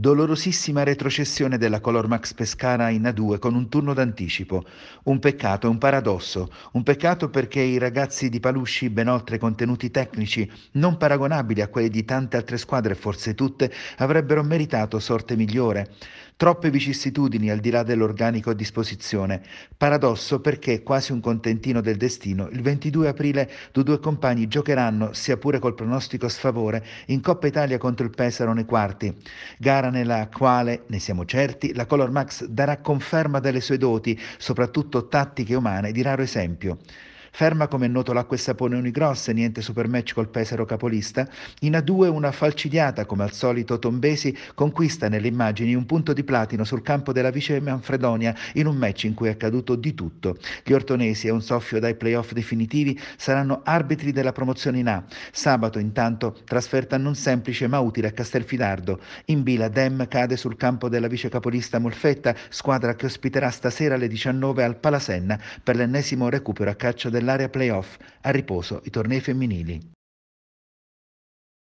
Dolorosissima retrocessione della Color Max Pescara in A2 con un turno d'anticipo. Un peccato, un paradosso. Un peccato perché i ragazzi di Palusci, ben oltre contenuti tecnici non paragonabili a quelli di tante altre squadre, forse tutte, avrebbero meritato sorte migliore. Troppe vicissitudini al di là dell'organico a disposizione. Paradosso perché, quasi un contentino del destino, il 22 aprile due, due compagni giocheranno, sia pure col pronostico sfavore, in Coppa Italia contro il Pesaro nei quarti. Gara nella quale, ne siamo certi, la Color Max darà conferma delle sue doti, soprattutto tattiche umane di raro esempio. Ferma come è noto l'acqua e sapone Unigross, niente supermatch col Pesaro capolista. In A2 una falcidiata, come al solito Tombesi, conquista nelle immagini un punto di platino sul campo della vice Manfredonia in un match in cui è accaduto di tutto. Gli ortonesi, a un soffio dai playoff definitivi, saranno arbitri della promozione in A. Sabato, intanto, trasferta non semplice ma utile a Castelfidardo. In B la Dem cade sul campo della vice capolista Molfetta, squadra che ospiterà stasera alle 19 al Palasenna per l'ennesimo recupero a caccia del dell'area playoff, a riposo i tornei femminili.